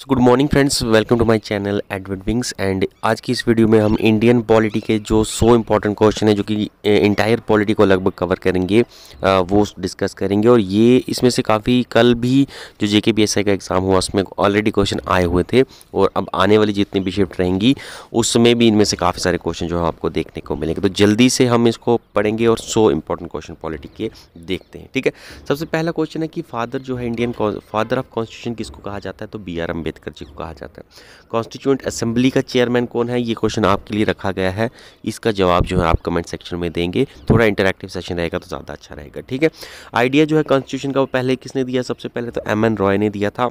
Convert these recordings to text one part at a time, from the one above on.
So good morning friends welcome to my channel Edward wings and आज की इस video में हम इंडियन पॉलिटी के जो सो इम्पॉर्टेंट क्वेश्चन है जो कि इंटायर पॉलिटी को लगभग कवर करेंगे वो डिस्कस करेंगे और ये इसमें से काफ़ी कल भी जो जे के का एग्ज़ाम हुआ उसमें ऑलरेडी क्वेश्चन आए हुए थे और अब आने वाली जितनी भी शिफ्ट रहेंगी उसमें भी इनमें से काफ़ी सारे क्वेश्चन जो है आपको देखने को मिलेंगे तो जल्दी से हम इसको पढ़ेंगे और सो इम्पॉर्टेंट क्वेश्चन पॉलिटी के देखते हैं ठीक है सबसे पहला क्वेश्चन है कि फादर जो है इंडियन फादर ऑफ कॉन्स्टिट्यूशन किसको कहा जाता है तो बी आर अम्बेडकर अम्बेडकर जी को कहा जाता है कॉन्स्टिट्यूंट असेंबली का चेयरमैन कौन है ये क्वेश्चन आपके लिए रखा गया है इसका जवाब जो है आप कमेंट सेक्शन में देंगे थोड़ा इंटरेक्टिव सेशन रहेगा तो ज़्यादा अच्छा रहेगा ठीक है आइडिया जो है कॉन्स्टिट्यूशन का वो पहले किसने दिया सबसे पहले तो एम एन रॉय ने दिया था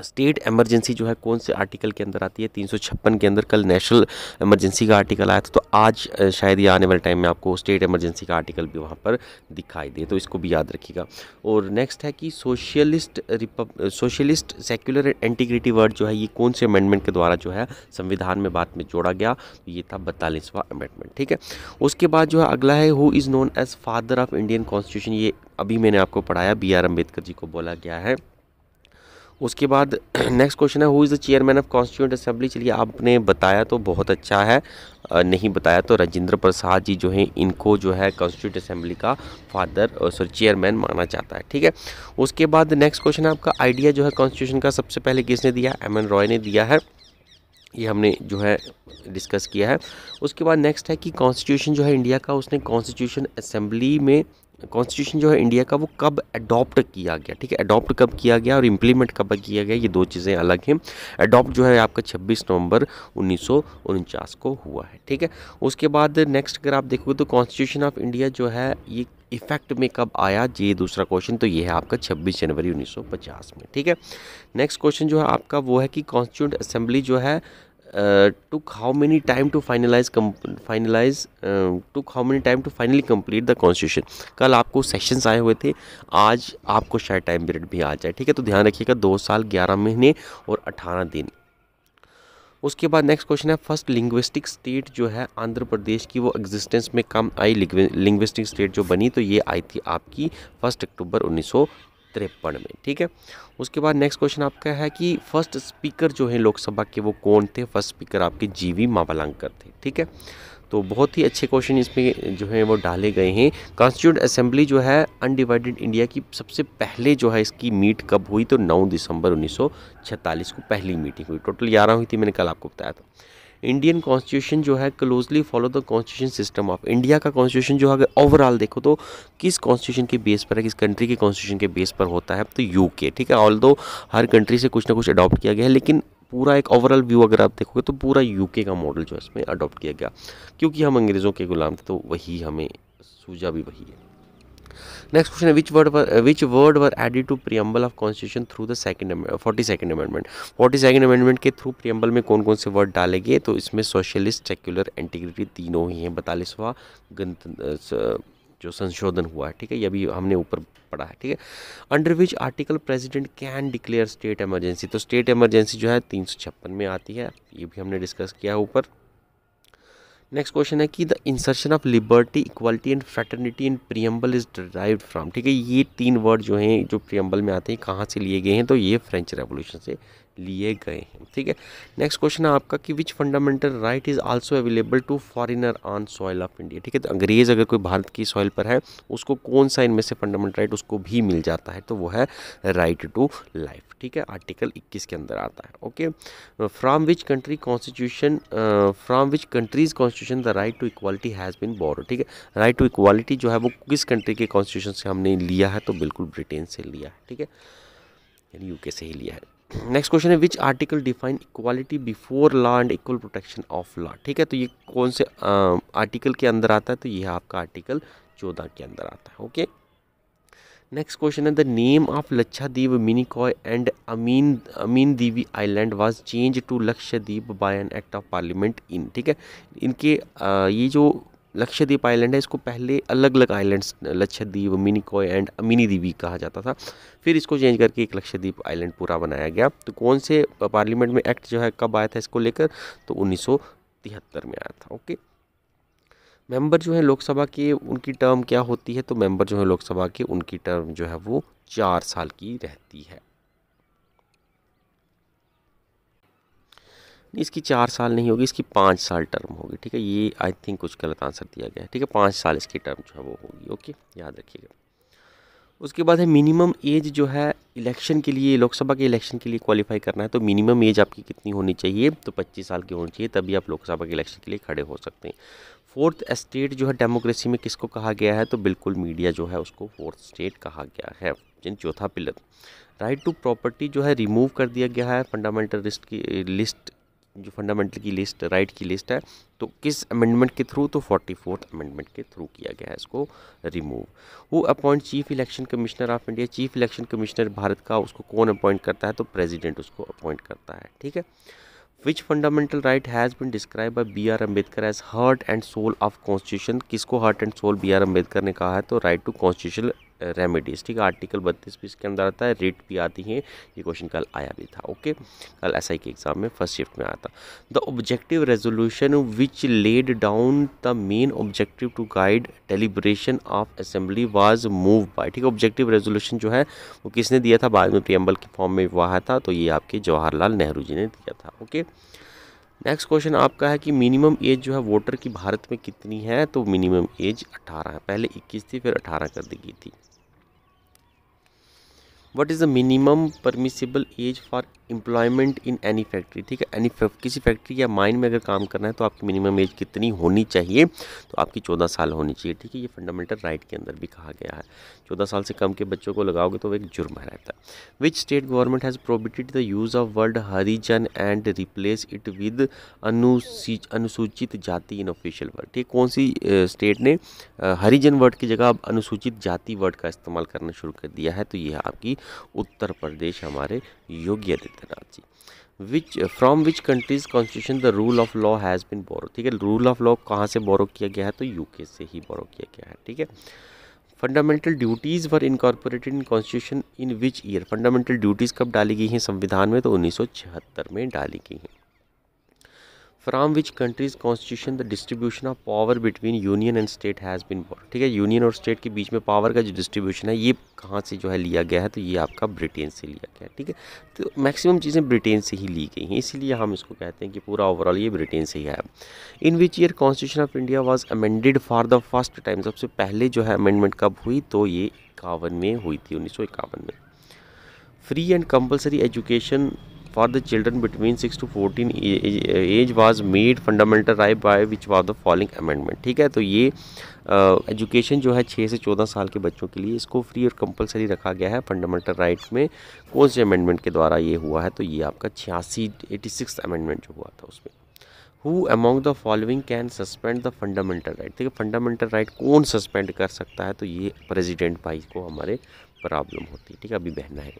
स्टेट इमरजेंसी जो है कौन से आर्टिकल के अंदर आती है तीन सौ छप्पन के अंदर कल नेशनल इमरजेंसी का आर्टिकल आया था तो आज शायद ये आने वाले टाइम में आपको स्टेट इमरजेंसी का आर्टिकल भी वहाँ पर दिखाई दे तो इसको भी याद रखिएगा और नेक्स्ट है कि socialist republic socialist secular and integrity word जो है ये कौन से अमेंडमेंट के द्वारा जो है संविधान में बाद में जोड़ा गया तो ये था बतालीसवां अमेंडमेंट ठीक है उसके बाद जो है अगला है who is known as father of Indian constitution ये अभी मैंने आपको पढ़ाया बी आर अम्बेडकर जी को बोला गया है उसके बाद नेक्स्ट क्वेश्चन है who is the chairman of constituent assembly चलिए आपने बताया तो बहुत अच्छा है नहीं बताया तो राजेंद्र प्रसाद जी जो है इनको जो है कॉन्स्टिट्यूट असेंबली का फादर सॉरी चेयरमैन माना जाता है ठीक है उसके बाद नेक्स्ट क्वेश्चन है आपका आइडिया जो है कॉन्स्टिट्यूशन का सबसे पहले किसने दिया एम एन रॉय ने दिया है ये हमने जो है डिस्कस किया है उसके बाद नेक्स्ट है कि कॉन्स्टिट्यूशन जो है इंडिया का उसने कॉन्स्टिट्यूशन असेंबली में कॉन्स्टिट्यूशन जो है इंडिया का वो कब अडॉप्ट किया गया ठीक है अडॉप्ट कब किया गया और इम्प्लीमेंट कब किया गया ये दो चीज़ें अलग हैं अडॉप्ट जो है आपका 26 नवंबर उन्नीस को हुआ है ठीक है उसके बाद नेक्स्ट अगर आप देखोगे तो कॉन्स्टिट्यूशन ऑफ इंडिया जो है ये इफेक्ट में कब आया ये दूसरा क्वेश्चन तो ये है आपका 26 जनवरी 1950 में ठीक है नेक्स्ट क्वेश्चन जो है आपका वो है कि कॉन्स्टिट्यूंट असेंबली जो है Uh, took how many time to finalize finalize uh, took how many time to finally complete the constitution कल आपको sessions आए हुए थे आज आपको शायद टाइम पीरियड भी आ जाए ठीक है तो ध्यान रखिएगा दो साल ग्यारह महीने और अठारह दिन उसके बाद नेक्स्ट क्वेश्चन है फर्स्ट लिंग्विस्टिक स्टेट जो है आंध्र प्रदेश की वो एग्जिस्टेंस में कम आई लिंग्विस्टिक स्टेट जो बनी तो ये आई थी आपकी फर्स्ट अक्टूबर उन्नीस तिरपन में ठीक है उसके बाद नेक्स्ट क्वेश्चन आपका है कि फर्स्ट स्पीकर जो है लोकसभा के वो कौन थे फर्स्ट स्पीकर आपके जीवी मावलांकर थे ठीक है तो बहुत ही अच्छे क्वेश्चन इसमें जो है वो डाले गए हैं कॉन्स्टिट्यूट असेंबली जो है अनडिवाइडेड इंडिया की सबसे पहले जो है इसकी मीट कब हुई तो 9 दिसंबर 1946 को पहली मीटिंग हुई टोटल ग्यारह हुई थी मैंने कल आपको बताया था इंडियन कॉन्स्टिट्यूशन जो है closely follow the constitution system of India का कॉन्स्टिट्यूशन जो है ओवरऑल देखो तो किस कॉन्स्टिट्यूशन के बेस पर है किस कंट्री के कॉन्स्टिट्यूशन के बेस पर होता है तो यू के ठीक है ऑल हर कंट्री से कुछ ना कुछ अडॉप्ट किया गया है लेकिन पूरा एक ओवरऑल व्यू अगर आप देखोगे तो पूरा यूके का मॉडल जो है इसमें अडॉप्ट किया गया क्योंकि हम अंग्रेज़ों के गुलाम थे तो वही हमें सूझा भी वही है नेक्स्ट क्वेश्चन है which word which word were added to preamble of constitution through the second forty second amendment forty second amendment के थ्रू प्रियम्बल में कौन कौन से वर्ड डाले गए तो इसमें सोशलिस्ट सेक्युलर इंटीग्रिटी तीनों ही हैं बतालीसवा गणतंत्र जो संशोधन हुआ है ठीक है ये भी हमने ऊपर पढ़ा है ठीक है under which article president can declare state emergency तो स्टेट एमरजेंसी जो है तीन में आती है ये भी हमने डिस्कस किया ऊपर नेक्स्ट क्वेश्चन है कि the insertion of liberty equality and fraternity in preamble is derive from ठीक है ये तीन वर्ड जो हैं जो प्रियम्बल में आते हैं कहाँ से लिए गए हैं तो ये फ्रेंच रेवोल्यूशन से लिए गए हैं ठीक है नेक्स्ट क्वेश्चन है आपका कि which fundamental right is also available to foreigner on soil of India ठीक है तो अंग्रेज़ अगर कोई भारत की सॉइल पर है उसको कौन सा इनमें से फंडामेंटल राइट उसको भी मिल जाता है तो वो है राइट टू लाइफ ठीक है आर्टिकल इक्कीस के अंदर आता है okay from which country constitution from which countries constitution the right to equality has been borrow ठीक है राइट टू इक्वालिटी जो है वो किस कंट्री के कॉन्स्टिट्यूशन से हमने लिया है तो बिल्कुल ब्रिटेन से लिया है ठीक है यानी यूके से ही लिया है नेक्स्ट क्वेश्चन है which article define equality before law and equal protection of law ठीक है तो ये कौन से आर्टिकल आर्टिकल के अंदर आता है तो ये आपका आर्टिकल चौदह के अंदर आता है ओके नेक्स्ट क्वेश्चन है the name of Mini Minicoy and Amin Amindivi island was change to Lakshadweep by an act of parliament in ठीक है इनके आ, ये जो लक्षद्वीप आइलैंड है इसको पहले अलग अलग आइलैंड्स लक्षद्वीप मिनीकॉय एंड मिनी दीवी कहा जाता था फिर इसको चेंज करके एक लक्षद्वीप आइलैंड पूरा बनाया गया तो कौन से पार्लियामेंट में एक्ट जो है कब आया था इसको लेकर तो उन्नीस में आया था ओके मेंबर जो है लोकसभा के उनकी टर्म क्या होती है तो मेंबर जो है लोकसभा के उनकी टर्म जो है वो चार साल की रहती है इसकी चार साल नहीं होगी इसकी पाँच साल टर्म होगी ठीक है ये आई थिंक कुछ गलत आंसर दिया गया है ठीक है पाँच साल इसकी टर्म जो है वो होगी ओके याद रखिएगा उसके बाद है मिनिमम एज जो है इलेक्शन के लिए लोकसभा के इलेक्शन के लिए क्वालिफाई करना है तो मिनिमम एज आपकी कितनी होनी चाहिए तो 25 साल की होनी चाहिए तभी आप लोकसभा के इलेक्शन के लिए खड़े हो सकते हैं फोर्थ स्टेट जो है डेमोक्रेसी में किसको कहा गया है तो बिल्कुल मीडिया जो है उसको फोर्थ स्टेट कहा गया है जिन चौथा पिलर राइट टू प्रॉपर्टी जो है रिमूव कर दिया गया है फंडामेंटल रिस्ट की लिस्ट जो फंडामेंटल की लिस्ट राइट की लिस्ट है तो किस अमेंडमेंट के थ्रू तो फोर्टी फोर्थ अमेंडमेंट के थ्रू किया गया है इसको रिमूव वो appoint chief election commissioner of India chief election commissioner Bharat का उसको कौन अपॉइंट करता है तो प्रेजिडेंट उसको अपॉइंट करता है ठीक है which fundamental right has been describe by B R Ambedkar as heart and soul of constitution किसको heart and soul B R Ambedkar ने कहा है तो राइट टू कॉन्स्टिट्यूशन रेमेडीज़ ठीक है आर्टिकल बत्तीस भी इसके अंदर आता है रेट भी आती है ये क्वेश्चन कल आया भी था ओके कल एस के एग्ज़ाम में फर्स्ट शिफ्ट में आया था the objective resolution which laid down the main objective to guide deliberation of assembly was move by ठीक है ऑब्जेक्टिव रेजोल्यूशन जो है वो किसने दिया था बाद में प्रियम्बल के फॉर्म में हुआ था तो ये आपके जवाहरलाल नेहरू जी ने दिया था ओके नेक्स्ट क्वेश्चन आपका है कि मिनिमम एज जो है वोटर की भारत में कितनी है तो मिनिमम एज 18 है पहले 21 थी फिर 18 कर दी गई थी what is the minimum permissible age for employment in any factory ठीक है एनी किसी फैक्ट्री या माइन में अगर काम करना है तो आपकी मिनिमम एज कितनी होनी चाहिए तो आपकी चौदह साल होनी चाहिए ठीक है ये फंडामेंटल राइट के अंदर भी कहा गया है चौदह साल से कम के बच्चों को लगाओगे तो वो एक जुर्म रहता है which state government has prohibited the use of word Harijan and replace it with anusuchit jati in official word ठीक कौन सी स्टेट ने हरिजन वर्ड की जगह अब अनुसूचित जाति वर्ड का इस्तेमाल करना शुरू कर दिया है तो यह आपकी उत्तर प्रदेश हमारे Yogi Adityanath ji which from which countries constitution the rule of law has been borrow ठीक है रूल ऑफ लॉ कहाँ से बोरो किया गया है तो यूके से ही बोरो किया गया है ठीक है fundamental duties were incorporated in constitution in which year fundamental duties कब डाली गई हैं संविधान में तो 1976 में डाली गई हैं from which countries constitution the distribution of power between union and state has been ठीक है यूनियन और स्टेट के बीच में पावर का जो डिस्ट्रीब्यूशन है ये कहाँ से जो है लिया गया है तो ये आपका ब्रिटेन से लिया गया है ठीक है तो मैक्सिमम चीज़ें ब्रिटेन से ही ली गई हैं इसीलिए हम इसको कहते हैं कि पूरा ओवरऑल ये ब्रिटेन से ही है in which year constitution of India was amended for the first time सबसे पहले जो है अमेंडमेंट कब हुई तो ये इक्यावन में हुई थी उन्नीस सौ इक्यावन में free and compulsory education for the children between 6 to 14 age was made fundamental right by which was the following amendment ठीक है तो ये एजुकेशन uh, जो है 6 से 14 साल के बच्चों के लिए इसको फ्री और कंपलसरी रखा गया है फंडामेंटल राइट में कौन से अमेंडमेंट के द्वारा ये हुआ है तो ये आपका छियासी एटी सिक्स अमेंडमेंट जो हुआ था उसमें who among the following can suspend the fundamental right देखिए फंडामेंटल राइट कौन सस्पेंड कर सकता है तो ये प्रेजिडेंट भाई को हमारे प्रॉब्लम होती है ठीक है अभी बहना है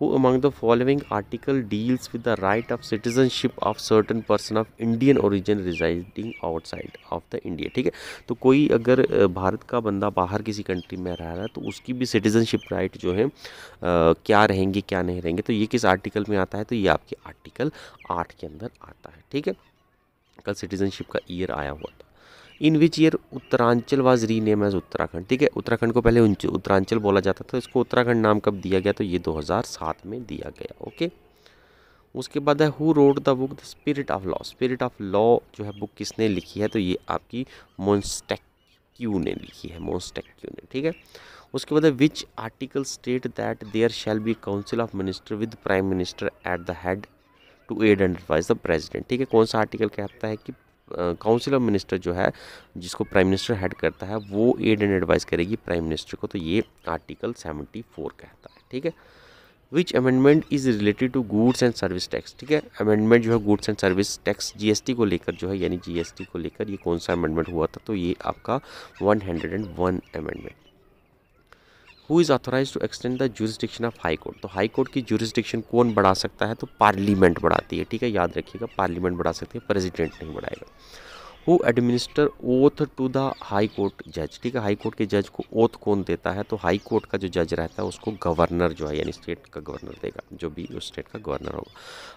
who among the following article deals with the right of citizenship of certain person of Indian origin residing outside of the India ठीक है तो कोई अगर भारत का बंदा बाहर किसी कंट्री में रह रहा है तो उसकी भी सिटीजनशिप राइट जो है क्या रहेंगे क्या नहीं रहेंगे तो ये किस आर्टिकल में आता है तो ये आपके आर्टिकल आठ के अंदर आता है ठीक है कल सिटीजनशिप का ईयर आया हुआ था in which year Uttaranchal was rename as Uttarakhand ठीक है उत्तराखंड को पहले उत्तरांचल बोला जाता था तो इसको उत्तराखंड नाम कब दिया गया तो ये 2007 में दिया गया ओके उसके बाद है who wrote the book the spirit of law spirit of law जो है बुक किसने लिखी है तो ये आपकी मोन्स्टेक्यू ने लिखी है मोन्स्टेक्यू ने ठीक है उसके बाद which article state that there shall be council of minister with prime minister at the head to aid and advise the president ठीक है कौन सा आर्टिकल कहता है कि काउंसिल ऑफ मिनिस्टर जो है जिसको प्राइम मिनिस्टर हेड करता है वो एड एंड एडवाइस करेगी प्राइम मिनिस्टर को तो ये आर्टिकल सेवेंटी फोर कहता है ठीक है which amendment is related to goods and service tax ठीक है अमेंडमेंट जो है गुड्स एंड सर्विस टैक्स जी को लेकर जो है यानी जी को लेकर ये कौन सा अमेंडमेंट हुआ था तो ये आपका one hundred and one amendment who is authorize to extend the jurisdiction of high court तो हाई कोर्ट की जुरिस्टिक्शन कौन बढ़ा सकता है तो पार्लियामेंट बढ़ाती है ठीक है याद रखिएगा पार्लियामेंट बढ़ा सकती है प्रेजिडेंट नहीं बढ़ाएगा who administer oath to the high court जज ठीक है हाई कोर्ट के जज को ओथ कौन देता है तो हाई कोर्ट का जो जज रहता है उसको गवर्नर जो है यानी स्टेट का गवर्नर देगा जो भी उस स्टेट का गवर्नर होगा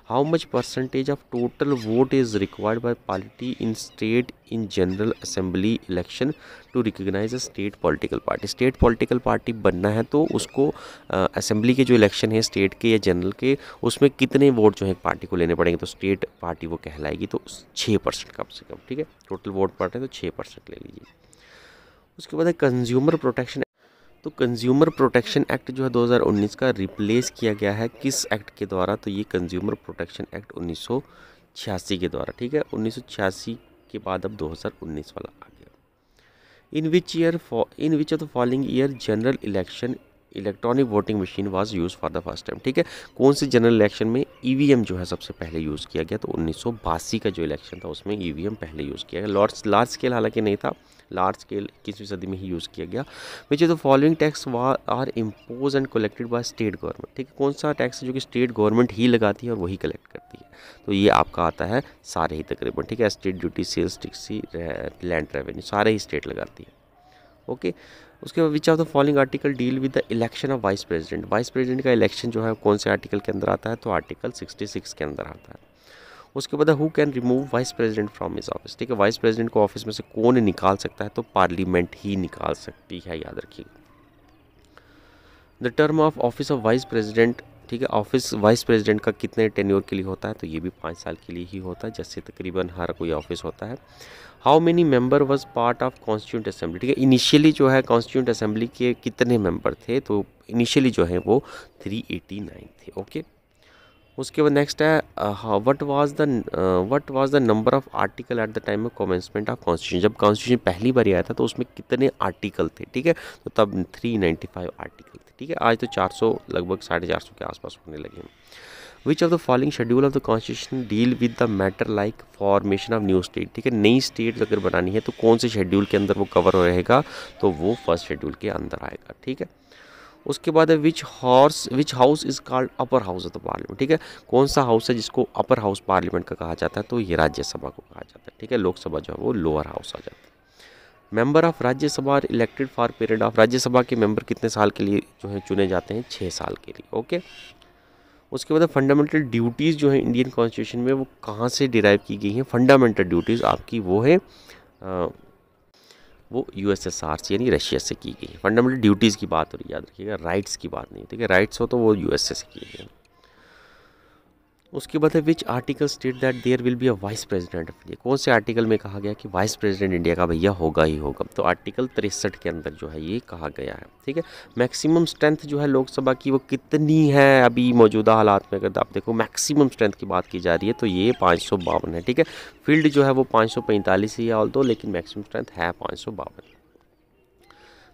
how much percentage of total vote is required by party in state in general assembly election to recognize a state political party state political party बनना है तो उसको असेंबली के जो इलेक्शन है स्टेट के या जनरल के उसमें कितने वोट जो है पार्टी को लेने पड़ेंगे तो स्टेट पार्टी वो कहलाएगी तो छः परसेंट कम से कम ठीक है टोटल वोट पड़ रहे हैं तो छः परसेंट ले लीजिए उसके बाद है कंज्यूमर प्रोटेक्शन तो कंज्यूमर प्रोटेक्शन एक्ट जो है 2019 का रिप्लेस किया गया है किस एक्ट के द्वारा तो ये कंज्यूमर प्रोटेक्शन एक्ट उन्नीस के द्वारा ठीक है उन्नीस के बाद अब दो वाला आ गया in which year in which of the following year general election electronic voting machine was use for the first time ठीक है कौन से जनरल इलेक्शन में ईवीएम e जो है सबसे पहले यूज़ किया गया तो उन्नीस का जो इलेक्शन था उसमें ईवीएम e पहले यूज़ किया गया लॉर्ड लार्ज स्केल हालांकि नहीं था लार्ज स्केल इक्कीसवीं सदी में ही यूज़ किया गया which is the following tax are impose and collected by state government ठीक है कौन सा टैक्स है जो कि स्टेट गवर्नमेंट ही लगाती है और वही कलेक्ट करती है तो ये आपका आता है सारे ही तकरीबन ठीक है state duty sales taxes land revenue सारे ही स्टेट लगाती है ओके okay? उसके बाद which of the following article deal with the election of vice president vice president का इलेक्शन जो है कौन से आर्टिकल के अंदर आता है तो आर्टिकल 66 के अंदर आता है उसके बाद who can remove vice president from his office ठीक है वाइस प्रेसिडेंट को ऑफिस में से कौन निकाल सकता है तो पार्लियामेंट ही निकाल सकती है याद रखिएगा the term of office of vice president ठीक है ऑफिस वाइस प्रेसिडेंट का कितने टेन्योर के लिए होता है तो ये भी पाँच साल के लिए ही होता है जैसे तकरीबन हर कोई ऑफिस होता है how many member was part of constituent assembly ठीक है इनिशियली जो है कॉन्स्टिट्यूंट असेंबली के कितने मेंबर थे तो इनिशियली जो है वो 389 थे ओके उसके बाद नेक्स्ट है what was the what was the number of article at the time of commencement of constitution जब कॉन्स्टिट्यूशन पहली बार आया था तो उसमें कितने आर्टिकल थे ठीक है तो तब 395 आर्टिकल थे ठीक है आज तो 400 लगभग साढ़े चार के आसपास होने लगे हैं which of the following schedule of the constitution deal with the matter like formation of new state ठीक है नई स्टेट अगर बनानी है तो कौन से शेड्यूल के अंदर वो कवर रहेगा तो वो फर्स्ट शेड्यूल के अंदर आएगा ठीक है उसके बाद है which horse which house is called upper house of the parliament ठीक है कौन सा हाउस है जिसको अपर हाउस पार्लियामेंट का कहा जाता है तो ये राज्यसभा को कहा जाता है ठीक है लोकसभा जो है वो लोअर हाउस आ जाता है member of Rajya Sabha elected for period of Rajya Sabha के मेंबर कितने साल के लिए जो है चुने जाते हैं छः साल के लिए ओके उसके बाद फंडामेंटल ड्यूटीज़ जो है इंडियन कॉन्स्टिट्यूशन में वो कहाँ से डिराइव की गई हैं फंडामेंटल ड्यूटीज़ आपकी वो है वो यू से यानी रशिया से की गई फंडामेंटल ड्यूटीज़ की बात हो रही है याद रखिएगा राइट्स की बात नहीं ठीक है राइट्स हो तो वो यू से की गई उसके बाद है which article state that there will be a vice president of India कौन से आर्टिकल में कहा गया कि वाइस प्रेसिडेंट इंडिया का भैया होगा ही होगा तो आर्टिकल तिरसठ के अंदर जो है ये कहा गया है ठीक है मैक्सिमम स्ट्रेंथ जो है लोकसभा की वो कितनी है अभी मौजूदा हालात में अगर आप देखो मैक्सिमम स्ट्रेंथ की बात की जा रही है तो ये पाँच है ठीक है फील्ड जो है वो पाँच सौ पैंतालीस ही है ऑल दो लेकिन मैक्सिमम स्ट्रेंथ है पाँच सौ बावन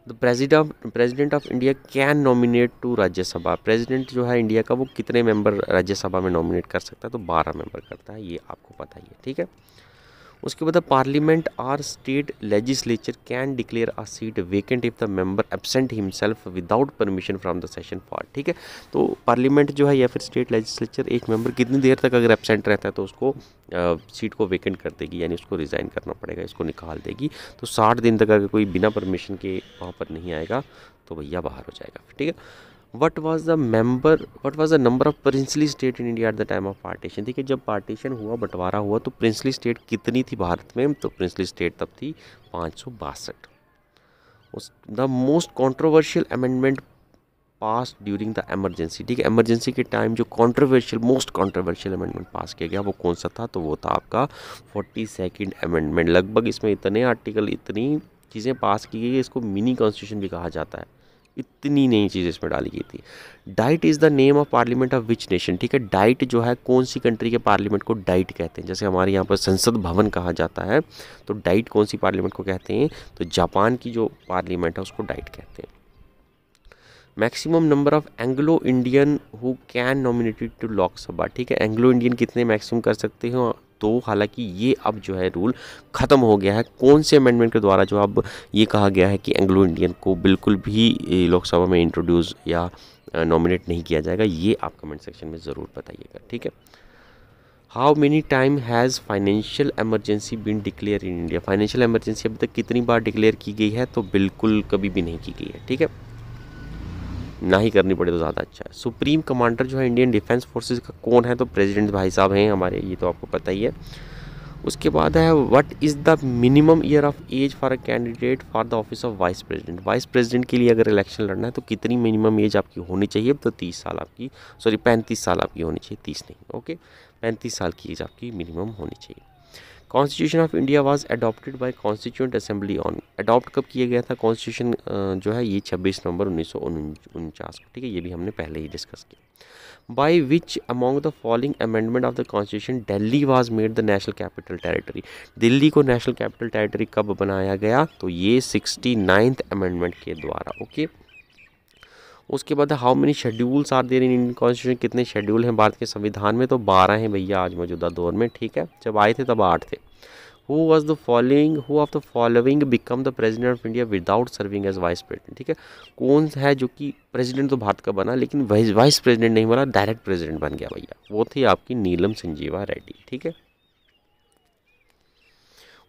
the presid president of India can nominate to Rajya Sabha president जो है इंडिया का वो कितने मेंबर राज्यसभा में नॉमिनेट कर सकता है तो बारह मेंबर करता है ये आपको पता ही है ठीक है उसके बाद parliament or state legislature can declare a seat vacant if the member absent himself without permission from the session part ठीक है तो पार्लियामेंट जो है या फिर स्टेट लेजिस्लेचर एक मेंबर कितनी देर तक अगर एबसेंट रहता है तो उसको सीट को वेकेंट कर देगी यानी उसको रिज़ाइन करना पड़ेगा इसको निकाल देगी तो साठ दिन तक अगर कोई बिना परमिशन के वहाँ पर नहीं आएगा तो भैया बाहर हो जाएगा ठीक है what was the member what was the number of princely state in India at the time of partition देखिए जब पार्टीशन हुआ बंटवारा हुआ तो प्रिंसली स्टेट कितनी थी भारत में तो प्रिंसली स्टेट तब थी पाँच सौ बासठ उस the most controversial amendment pass during the emergency ठीक है एमरजेंसी के टाइम जो controversial most controversial amendment pass किया गया वो कौन सा था तो वो था आपका फोर्टी सेकेंड अमेंडमेंट लगभग इसमें इतने आर्टिकल इतनी चीज़ें पास की गई इसको मिनी कॉन्स्टिट्यूशन भी कहा जाता है इतनी नई चीज़ इसमें डाली गई थी diet is the name of parliament of which nation ठीक है डाइट जो है कौन सी कंट्री के पार्लियामेंट को डाइट कहते हैं जैसे हमारे यहाँ पर संसद भवन कहा जाता है तो डाइट कौन सी पार्लियामेंट को कहते हैं तो जापान की जो पार्लियामेंट है उसको डाइट कहते हैं maximum number of Anglo Indian who can nominated to Lok Sabha ठीक है एंग्लो इंडियन कितने मैक्सिमम कर सकते हैं तो हालांकि ये अब जो है रूल ख़त्म हो गया है कौन से अमेंडमेंट के द्वारा जो अब ये कहा गया है कि एंग्लो इंडियन को बिल्कुल भी लोकसभा में इंट्रोड्यूस या नॉमिनेट नहीं किया जाएगा ये आप कमेंट सेक्शन में ज़रूर बताइएगा ठीक है how many time has financial emergency been declare in India financial emergency अभी तक कितनी बार डिक्लेयर की गई है तो बिल्कुल कभी भी नहीं की गई है ठीक है ना ही करनी पड़े तो ज़्यादा अच्छा है सुप्रीम कमांडर जो है इंडियन डिफेंस फोर्सेस का कौन है तो प्रेसिडेंट भाई साहब हैं हमारे ये तो आपको पता ही है उसके बाद है what is the minimum year of age for a candidate for the office of vice president vice president के लिए अगर इलेक्शन लड़ना है तो कितनी मिनिमम एज आपकी होनी चाहिए तो तीस साल आपकी सॉरी पैंतीस साल आपकी होनी चाहिए तीस नहीं ओके पैंतीस साल की एज आपकी मिनिमम होनी चाहिए constitution of India was adopted by constituent assembly on adopt कब किया गया था कॉन्स्टिट्यूशन जो है ये 26 नवंबर उन्नीस को ठीक है ये भी हमने पहले ही डिस्कस किया by which among the following amendment of the constitution Delhi was made the national capital territory Delhi को नेशनल कैपिटल टेरेटरी कब बनाया गया तो ये सिक्सटी अमेंडमेंट के द्वारा ओके okay? उसके बाद how many schedules are there in Indian constitution कितने शेड्यूल हैं भारत के संविधान में तो बारह हैं भैया आज मौजूदा दौर में ठीक है जब आए थे तब आठ थे who was the following who of the following become the president of India without serving as vice president ठीक है कौन है जो कि प्रेजिडेंट तो भारत का बना लेकिन वाइस वाइस प्रेजिडेंट नहीं बना डायरेक्ट प्रेजिडेंट बन गया भैया वो थी आपकी नीलम संजीवा रेड्डी ठीक है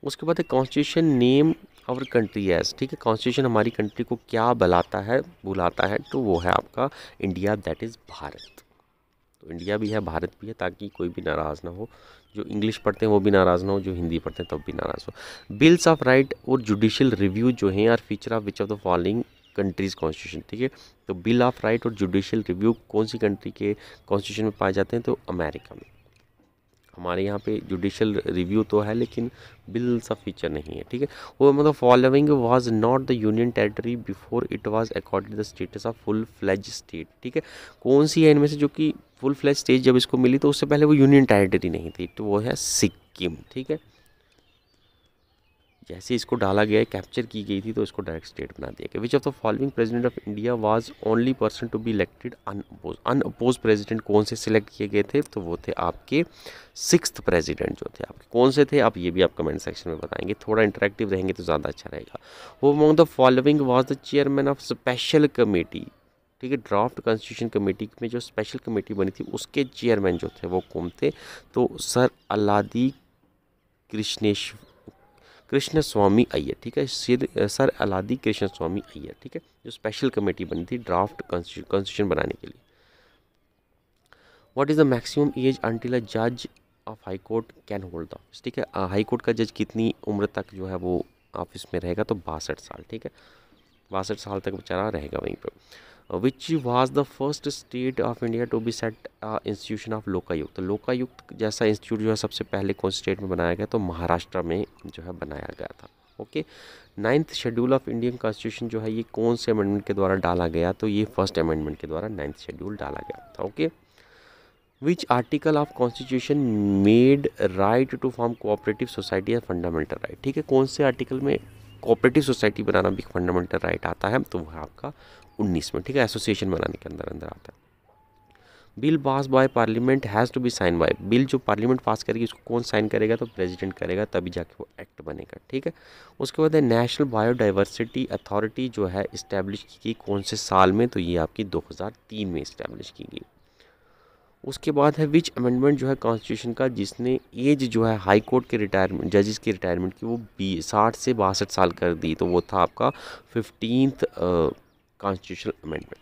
उसके बाद है constitution name our country as ठीक है कॉन्स्टिट्यूशन हमारी कंट्री को क्या बुलाता है बुलाता है तो वो है आपका इंडिया दैट इज़ भारत तो इंडिया भी है भारत भी है ताकि कोई भी नाराज़ ना हो जो इंग्लिश पढ़ते हैं वो भी नाराज़ ना हो जो हिंदी पढ़ते हैं तब भी नाराज़ हो बिल्स ऑफ राइट और जुडिशल रिव्यू जो हैं are feature of which of the following countries constitution ठीक है तो बिल ऑफ राइट और जुडिशल रिव्यू कौन सी कंट्री के कॉन्स्टिट्यूशन में पाए जाते हैं तो अमेरिका में हमारे यहाँ पे जुडिशल रिव्यू तो है लेकिन बिल सा फीचर नहीं है ठीक है वो मतलब following was not the union territory before it was according the status of full fledged state ठीक है कौन सी है इनमें से जो कि फुल फ्लैज स्टेट जब इसको मिली तो उससे पहले वो यूनियन टेरिटरी नहीं थी तो वो है सिक्किम ठीक है जैसे इसको डाला गया कैप्चर की गई थी तो इसको डायरेक्ट स्टेट बना दिया गया which of the following president of India was only person to be elected unopposed unopposed president कौन से सिलेक्ट किए गए थे तो वो थे आपके सिक्स प्रेजिडेंट जो थे आपके कौन से थे आप ये भी आप कमेंट सेक्शन में बताएंगे थोड़ा इंटरेक्टिव रहेंगे तो ज़्यादा अच्छा रहेगा वो among the following was the chairman of special committee ठीक है ड्राफ्ट कॉन्स्टिट्यूशन कमेटी में जो स्पेशल कमेटी बनी थी उसके चेयरमैन जो थे वो कौन थे तो सर अलादी कृष्णेश्वर कृष्ण स्वामी अय्यर ठीक है sir sir Alladi Krishnaswami Iyer ठीक है जो स्पेशल कमेटी बनी थी ड्राफ्ट कॉन्स्टिट्यूशन बनाने के लिए what is the maximum age until a जज of high court can hold the office ठीक है हाई कोर्ट का जज कितनी उम्र तक जो है वो ऑफिस में रहेगा तो बासठ साल ठीक है बासठ साल तक बेचारा रहेगा वहीं पर which was the first state of India to be set institution of Lokayukta Lokayukta जैसा इंस्टीट्यूट जो है सबसे पहले कौन स्टेट में बनाया गया तो महाराष्ट्र में जो है बनाया गया था okay ninth schedule of Indian constitution जो है ये कौन से अमेंडमेंट के द्वारा डाला गया तो ये फर्स्ट अमेंडमेंट के द्वारा नाइन्थ शेड्यूल डाला गया था okay which article of constitution made right to form cooperative society या फंडामेंटल राइट ठीक है कौन से आर्टिकल में कोऑपरेटिव सोसाइटी बनाना भी फंडामेंटल राइट आता है तो वह आपका उन्नीस में ठीक है एसोसिएशन बनाने के अंदर अंदर आता है bill pass by parliament has to be sign by bill जो पार्लियामेंट पास करेगी उसको कौन साइन करेगा तो प्रेसिडेंट करेगा तभी जाके वो एक्ट बनेगा ठीक है उसके बाद है नेशनल बायोडाइवर्सिटी अथॉरिटी जो है इस्टेब्लिश की गई कौन से साल में तो ये आपकी 2003 में इस्टेब्लिश की गई उसके बाद है विच अमेंडमेंट जो है कॉन्स्टिट्यूशन का जिसने एज जो है हाई कोर्ट के रिटायरमेंट जजेस की रिटायरमेंट की वो बी साठ से बासठ साल कर दी तो वो था आपका fifteen constitutional amendment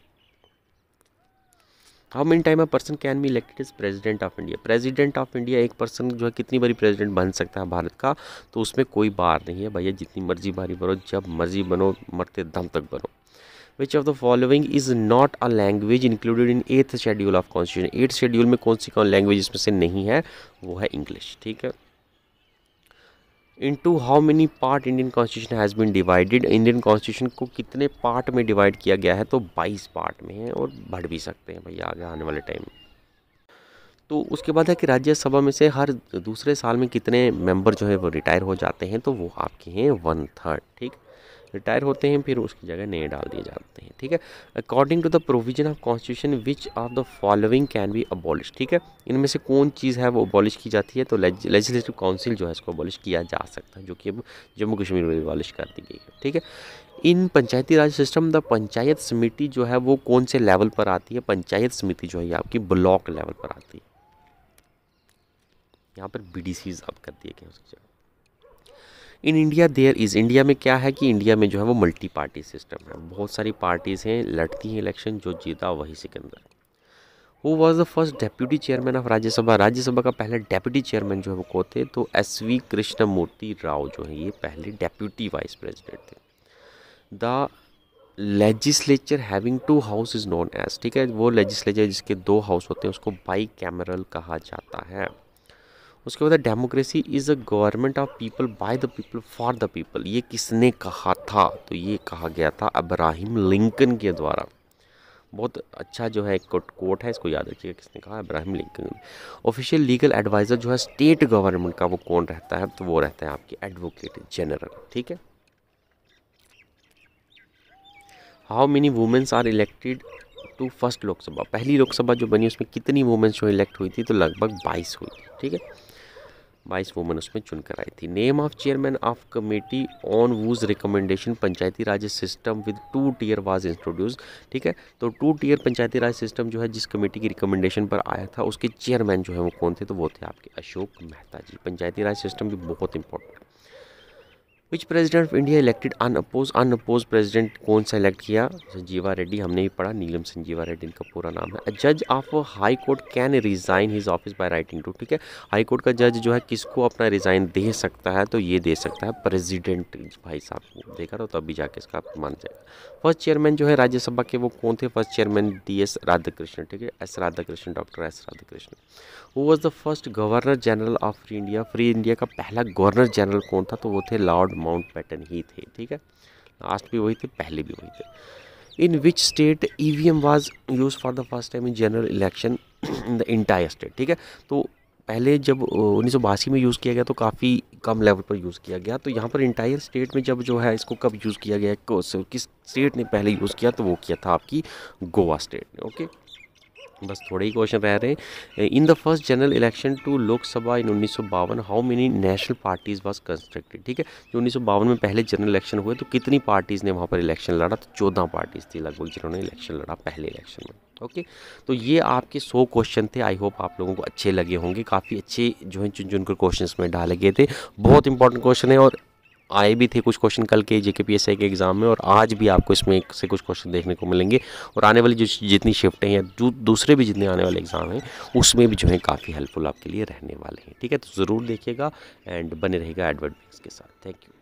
how many time a person can be elected is president of India president of India एक पर्सन जो है कितनी बारी प्रेजिडेंट बन सकता है भारत का तो उसमें कोई बार नहीं है भैया जितनी मर्जी बारी बनो जब मर्जी बनो मरते दम तक बनो which of the following is not a language included in eighth schedule of constitution eighth schedule में कौन सी कौन लैंग्वेज इसमें से नहीं है वो है इंग्लिश ठीक है two how many part Indian constitution has been divided Indian constitution को कितने पार्ट में डिवाइड किया गया है तो 22 पार्ट में है और बढ़ भी सकते हैं भैया आगे आने वाले टाइम में तो उसके बाद है कि राज्यसभा में से हर दूसरे साल में कितने मेंबर जो है वो रिटायर हो जाते हैं तो वो आपके हैं वन थर्ड ठीक रिटायर होते हैं फिर उसकी जगह नए डाल दिए जाते हैं ठीक है according to the provision of constitution which of the following can be abolish ठीक है इनमें से कौन चीज़ है वो अबॉलिश की जाती है तो लेजिस्लेटिव काउंसिल जो है इसको अबॉलिश किया जा सकता है जो कि अब जम्मू कश्मीर में अबॉलिश कर दी गई है ठीक है in panchayati Raj system the panchayat samiti जो है वो कौन से लेवल पर आती है पंचायत समिति जो है आपकी ब्लॉक लेवल पर आती है यहाँ पर बी डी सीज आप कर दिए गए उसकी जगह in India there is India में क्या है कि इंडिया में जो है वो मल्टी पार्टी सिस्टम है बहुत सारी पार्टीज़ हैं लड़ती हैं इलेक्शन जो जीता वही सिकंदर वो was the first deputy chairman of Rajya Sabha Rajya Sabha का पहले डेप्यूटी चेयरमैन जो है वो कौन थे तो एस वी कृष्णमूर्ति राव जो है ये पहले डेप्यूटी वाइस प्रेसिडेंट थे the legislature having two house is known as ठीक है वो लेजिस्लेचर जिसके दो हाउस होते हैं उसको बाई कैमरल कहा जाता है उसके बाद democracy is a government of people by the people for the people ये किसने कहा था तो ये कहा गया था अब्राहिम लिंकन के द्वारा बहुत अच्छा जो है एक कोट है इसको याद रखिएगा किसने कहा Abraham Lincoln official legal adviser जो है स्टेट गवर्नमेंट का वो कौन रहता है तो वो रहता है आपके एडवोकेट जनरल ठीक है how many womens are elected to first Lok Sabha पहली लोकसभा जो बनी उसमें कितनी वुमेंस जो इलेक्ट हुई थी तो लगभग बाईस हुई थी ठीक है बाईस वुमेन उसमें चुनकर आई थी name of chairman of committee on whose recommendation panchayati Raj system with two tier was introduce ठीक है तो टू टीयर पंचायती राज सिस्टम जो है जिस कमेटी की रिकमेंडेशन पर आया था उसके चेयरमैन जो है वो कौन थे तो वो थे आपके अशोक मेहता जी पंचायती राज सिस्टम भी बहुत important which president of India elected unopposed unopposed president कौन सा इलेक्ट किया संजीवा रेड्डी हमने भी पढ़ा नीलम संजीवा रेड्डी इनका पूरा नाम है अ जज of high court can resign his office by writing to ठीक है हाई कोर्ट का जज जो है किसको अपना रिज़ाइन दे सकता है तो ये दे सकता है प्रेजिडेंट भाई साहब को देखा तो तभी जाके इसका मान जाएगा फर्स्ट चेयरमैन जो है राज्यसभा के वो कौन थे first chairman D S Radhakrishna ठीक है S Radhakrishna doctor S Radhakrishna वो was the first governor general of free India free India का पहला गवर्नर जनरल कौन था तो वो थे लॉर्ड माउंट पैटन ही थे ठीक है लास्ट भी वही थे पहले भी वही थे in which state E V M was use for the first time in general election in the entire state ठीक है तो पहले जब उन्नीस में यूज़ किया गया तो काफ़ी कम लेवल पर यूज़ किया गया तो यहाँ पर इंटायर स्टेट में जब जो है इसको कब यूज़ किया गया किस स्टेट ने पहले यूज़ किया तो वो किया था आपकी गोवा स्टेट ने ओके बस थोड़े ही क्वेश्चन रह रहे हैं in the first general election to Lok Sabha in उन्नीस how many national parties was constructed ठीक है जो उन्नीस में पहले जनरल इलेक्शन हुए तो कितनी पार्टीज़ ने वहाँ पर इलेक्शन लड़ा तो चौदह पार्टीज़ थी लगभग जिन्होंने इलेक्शन लड़ा पहले इलेक्शन में ओके तो ये आपके सौ क्वेश्चन थे आई होप आप लोगों को अच्छे लगे होंगे काफ़ी अच्छे जो है चुन चुन कर क्वेश्चन में डाले गए थे बहुत इंपॉर्टेंट क्वेश्चन है और आए भी थे कुछ क्वेश्चन कल के J K P S exam में और आज भी आपको इसमें एक से कुछ क्वेश्चन देखने को मिलेंगे और आने वाली जो जितनी शिफ्टें हैं या दूसरे भी जितने आने वाले एग्ज़ाम हैं उसमें भी जो है काफ़ी हेल्पफुल आपके लिए रहने वाले हैं ठीक है तो ज़रूर देखिएगा एंड बने रहेगा एडवर्टीज़ के साथ थैंक यू